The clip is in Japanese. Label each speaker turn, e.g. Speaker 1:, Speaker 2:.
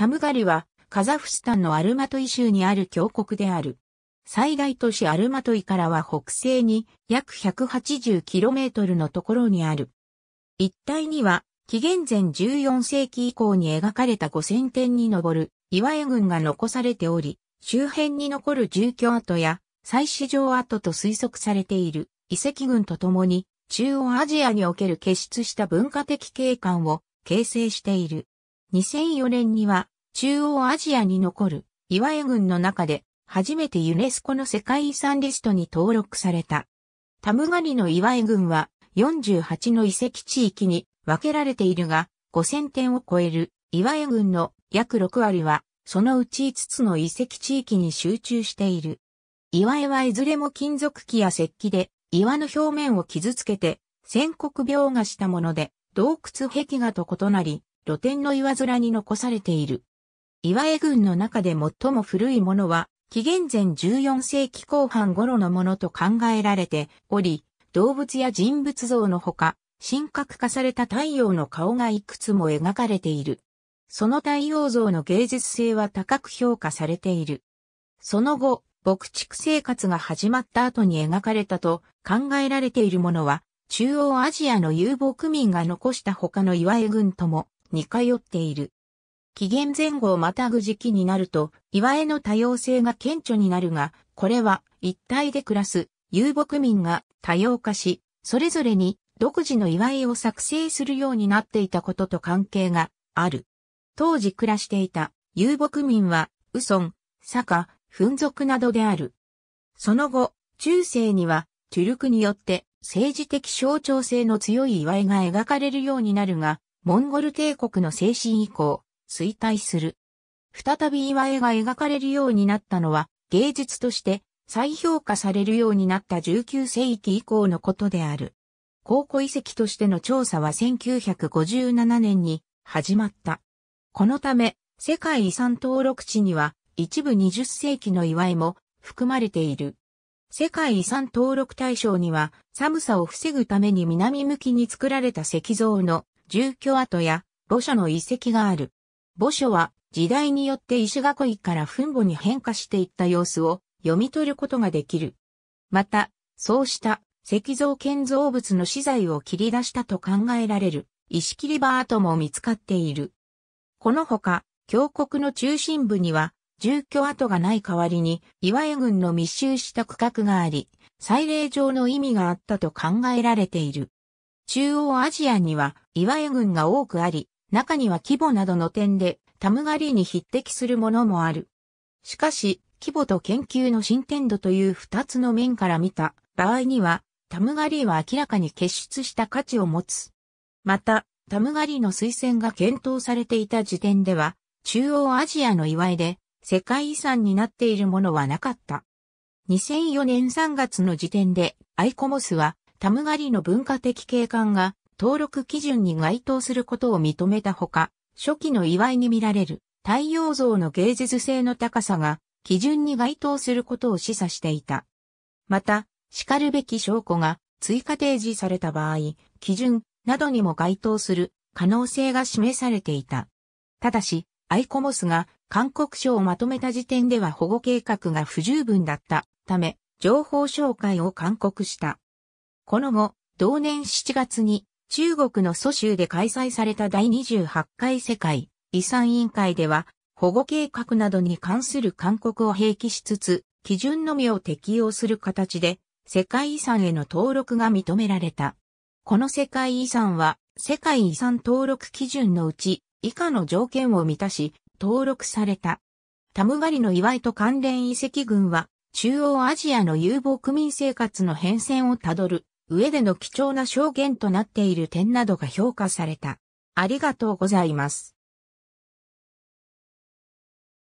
Speaker 1: タムガリは、カザフスタンのアルマトイ州にある峡谷である。最大都市アルマトイからは北西に約 180km のところにある。一帯には、紀元前14世紀以降に描かれた5000点に上る岩屋群が残されており、周辺に残る住居跡や祭祀場跡と推測されている遺跡群とともに中央アジアにおける傑出した文化的景観を形成している。2004年には中央アジアに残る岩江軍の中で初めてユネスコの世界遺産リストに登録された。タムガリの岩江軍は48の遺跡地域に分けられているが5000点を超える岩江軍の約6割はそのうち5つの遺跡地域に集中している。岩江はいずれも金属器や石器で岩の表面を傷つけて、戦国描画したもので、洞窟壁画と異なり、露天の岩空に残されている。岩絵群の中で最も古いものは、紀元前14世紀後半頃のものと考えられており、動物や人物像のほか、神格化された太陽の顔がいくつも描かれている。その太陽像の芸術性は高く評価されている。その後、牧畜生活が始まった後に描かれたと考えられているものは、中央アジアの遊牧民が残した他の岩絵群とも似通っている。紀元前後をまたぐ時期になると、岩絵の多様性が顕著になるが、これは一体で暮らす遊牧民が多様化し、それぞれに独自の岩絵を作成するようになっていたことと関係がある。当時暮らしていた遊牧民は、ウソン、サカ、フン族などである。その後、中世には、トゥルクによって政治的象徴性の強い岩絵が描かれるようになるが、モンゴル帝国の精神以降、衰退する。再び岩絵が描かれるようになったのは、芸術として再評価されるようになった19世紀以降のことである。考古遺跡としての調査は1957年に始まった。このため、世界遺産登録地には一部20世紀の岩絵も含まれている。世界遺産登録対象には寒さを防ぐために南向きに作られた石像の住居跡や墓所の遺跡がある。墓所は時代によって石囲いから墳墓に変化していった様子を読み取ることができる。また、そうした石像建造物の資材を切り出したと考えられる石切り場跡も見つかっている。このほか、峡谷の中心部には住居跡がない代わりに岩屋群の密集した区画があり、祭礼上の意味があったと考えられている。中央アジアには岩屋群が多くあり、中には規模などの点で、タムガリに匹敵するものもある。しかし、規模と研究の進展度という二つの面から見た場合には、タムガリは明らかに結出した価値を持つ。また、タムガリの推薦が検討されていた時点では、中央アジアの祝いで世界遺産になっているものはなかった。2004年3月の時点でアイコモスはタムガリの文化的景観が登録基準に該当することを認めたほか、初期の祝いに見られる太陽像の芸術性の高さが基準に該当することを示唆していた。また、叱るべき証拠が追加提示された場合、基準などにも該当する可能性が示されていた。ただし、アイコモスが韓国書をまとめた時点では保護計画が不十分だったため、情報紹介を勧告した。この後、同年7月に中国の蘇州で開催された第28回世界遺産委員会では、保護計画などに関する勧告を併記しつつ、基準のみを適用する形で、世界遺産への登録が認められた。この世界遺産は、世界遺産登録基準のうち、以下の条件を満たし、登録された。タムガリの祝いと関連遺跡群は、中央アジアの遊牧民生活の変遷をたどる上での貴重な証言となっている点などが評価された。ありがとうございます。